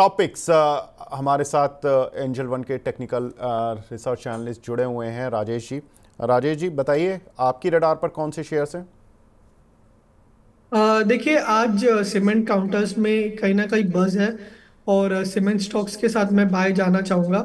topics uh, हमारे साथ Angel uh, one के टेक्निकल रिसर्च एनालिस्ट जुड़े हुए हैं राजेश जी राजेश जी बताइए आपकी रडार पर कौन से शेयर्स हैं uh, देखिए आज सीमेंट काउंटर्स में कहीं ना कहीं बज है और सीमेंट स्टॉक्स के साथ मैं बाय जाना चाहूंगा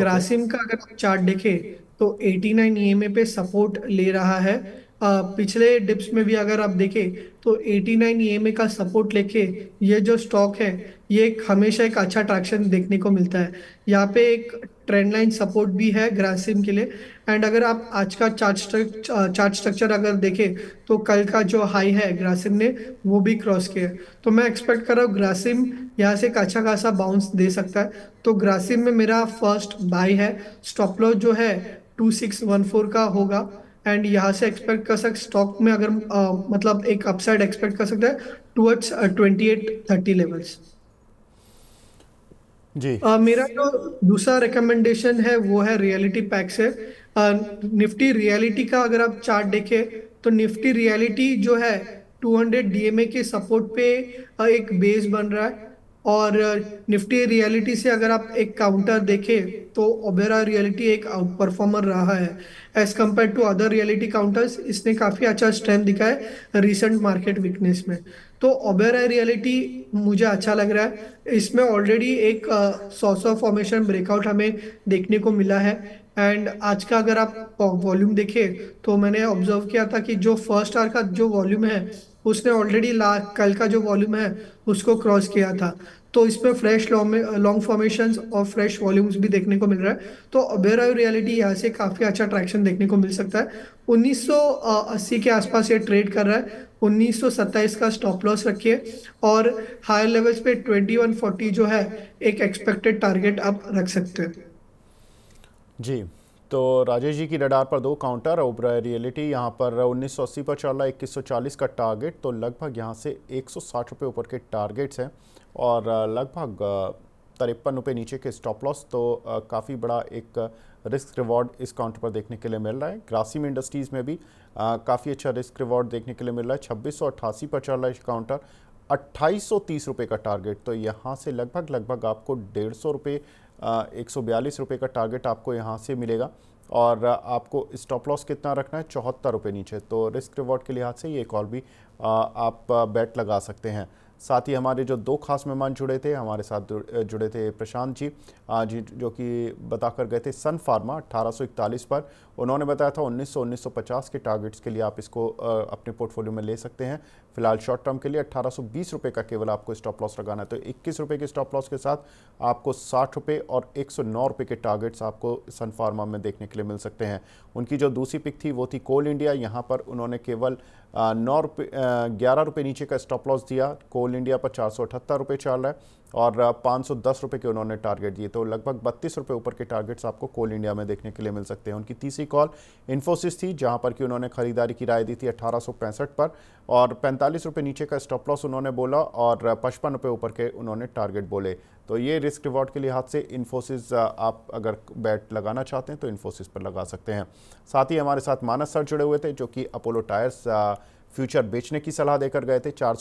ग्रासिम का अगर चार्ट देखे तो 89 नाइन e पे सपोर्ट ले रहा है पिछले डिप्स में भी अगर आप देखें तो 89 नाइन e का सपोर्ट लेके ये जो स्टॉक है ये एक हमेशा एक अच्छा ट्रैक्शन देखने को मिलता है यहाँ पे एक ट्रेंड लाइन सपोर्ट भी है ग्रासिम के लिए एंड अगर आप आज का चार्ट स्ट्रक, चार्ट स्ट्रक्चर अगर देखें तो कल का जो हाई है ग्रासिम ने वो भी क्रॉस किया है तो मैं एक्सपेक्ट कर रहा हूँ ग्रासिम यहाँ से एक अच्छा खासा बाउंस दे सकता है तो ग्रासिम में मेरा फर्स्ट बाई है स्टॉप लॉस जो है टू सिक्स वन फोर का होगा एंड यहाँ से एक्सपेक्ट कर सकते स्टॉक में अगर uh, मतलब एक अपसाइड एक्सपेक्ट कर सकते हैं towards twenty eight thirty levels जी uh, मेरा जो तो दूसरा रिकमेंडेशन है वो है रियलिटी पैक से निफ्टी uh, रियलिटी का अगर आप चार्ट देखें तो निफ्टी रियलिटी जो है 200 डीएमए के सपोर्ट पे एक बेस बन रहा है और निफ्टी रियलिटी से अगर आप एक काउंटर देखें तो ओबेरा रियलिटी एक आउट परफॉर्मर रहा है as compared to other realty counters इसने काफ़ी अच्छा स्ट्रेंथ दिखाया रिसेंट मार्केट वीकनेस में तो ओबेरा रियलिटी मुझे अच्छा लग रहा है इसमें ऑलरेडी एक सॉस ऑफ फॉर्मेशन ब्रेकआउट हमें देखने को मिला है एंड आज का अगर आप वॉल्यूम देखें तो मैंने ऑब्जर्व किया था कि जो फर्स्ट आर का जो वॉल्यूम है उसने ऑलरेडी कल का जो वॉल्यूम है उसको क्रॉस किया था तो इसमें फ्रेश लॉन्ग फॉर्मेशन और फ्रेश वॉल्यूम्स भी देखने को मिल रहा है तो अबेरायो रियलिटी यहाँ से काफ़ी अच्छा ट्रैक्शन देखने को मिल सकता है 1980 के आसपास ये ट्रेड कर रहा है उन्नीस का स्टॉप लॉस रखिए और हायर लेवल्स पे 2140 जो है एक एक्सपेक्टेड टारगेट आप रख सकते हैं जी तो राजेश जी की रडार पर दो काउंटर उबरा रियलिटी यहाँ पर 1980 पर चल रहा है चालीस का टारगेट तो लगभग यहाँ से 160 रुपए ऊपर के टारगेट्स हैं और लगभग तिरपन रुपये नीचे के स्टॉप लॉस तो काफ़ी बड़ा एक रिस्क रिवॉर्ड इस काउंटर पर देखने के लिए मिल रहा है ग्रासिम इंडस्ट्रीज़ में भी काफ़ी अच्छा रिस्क रिवॉर्ड देखने के लिए मिल रहा है छब्बीस पर चल रहा है काउंटर अट्ठाईस सौ का टारगेट तो यहाँ से लगभग लगभग आपको डेढ़ सौ रुपये एक सौ का टारगेट आपको यहाँ से मिलेगा और आपको स्टॉप लॉस कितना रखना है चौहत्तर रुपये नीचे तो रिस्क रिवॉर्ड के लिहाज से ये कॉल भी आप बैट लगा सकते हैं साथ ही हमारे जो दो खास मेहमान जुड़े थे हमारे साथ जुड़े थे प्रशांत जी जी जो कि बताकर गए थे सन फार्मा 1841 पर उन्होंने बताया था 1900-1950 के टारगेट्स के लिए आप इसको अपने पोर्टफोलियो में ले सकते हैं फिलहाल शॉर्ट टर्म के लिए अट्ठारह रुपए का केवल आपको स्टॉप लॉस लगाना है तो इक्कीस रुपये के स्टॉप लॉस के साथ आपको साठ रुपये और एक रुपए के टारगेट्स आपको सन फार्मा में देखने के लिए मिल सकते हैं उनकी जो दूसरी पिक थी वो थी कोल इंडिया यहाँ पर उन्होंने केवल नौ रुपये ग्यारह रुपये नीचे का स्टॉप लॉस दिया कोल इंडिया पर चार सौ अठहत्तर रुपये चल रहा है और पाँच सौ दस रुपये के उन्होंने टारगेट दिए तो लगभग बत्तीस रुपये ऊपर के टारगेट्स आपको कोल इंडिया में देखने के लिए मिल सकते हैं उनकी तीसरी कॉल इन्फोसिस थी जहां पर कि उन्होंने खरीदारी की राय दी थी अठारह पर और पैंतालीस पैंतालीस रुपये नीचे का स्टॉप लॉस उन्होंने बोला और पचपन रुपये ऊपर के उन्होंने टारगेट बोले तो ये रिस्क रिवॉर्ड के लिहाज से इन्फोसिस आप अगर बैट लगाना चाहते हैं तो इन्फोसिस पर लगा सकते हैं साथ ही हमारे साथ मानस सर जुड़े हुए थे जो कि अपोलो टायर्स फ्यूचर बेचने की सलाह देकर गए थे चार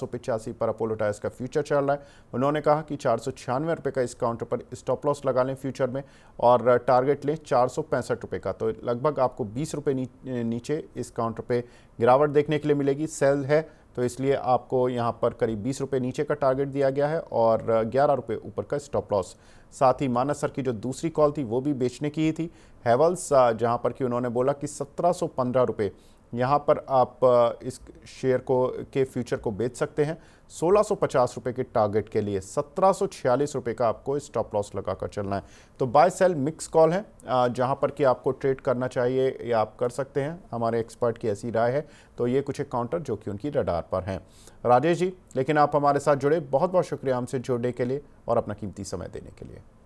पर अपोलो टायर्स का फ्यूचर चल रहा है उन्होंने कहा कि चार रुपए का इस काउंटर पर स्टॉप लॉस लगा लें फ्यूचर में और टारगेट लें चार रुपए का तो लगभग आपको बीस रुपये नीचे इस काउंटर पर गिरावट देखने के लिए मिलेगी सेल है तो इसलिए आपको यहाँ पर करीब बीस रुपये नीचे का टारगेट दिया गया है और ग्यारह रुपये ऊपर का स्टॉप लॉस साथ ही मानस सर की जो दूसरी कॉल थी वो भी बेचने की ही थी हैवल्स जहाँ पर कि उन्होंने बोला कि सत्रह सौ पंद्रह रुपये यहाँ पर आप इस शेयर को के फ्यूचर को बेच सकते हैं 1650 रुपए के टारगेट के लिए 1746 रुपए का आपको स्टॉप लॉस लगाकर चलना है तो बाय सेल मिक्स कॉल है जहाँ पर कि आपको ट्रेड करना चाहिए या आप कर सकते हैं हमारे एक्सपर्ट की ऐसी राय है तो ये कुछ एक काउंटर जो कि उनकी रडार पर हैं राजेश जी लेकिन आप हमारे साथ जुड़े बहुत बहुत शुक्रिया हमसे जुड़ने के लिए और अपना कीमती समय देने के लिए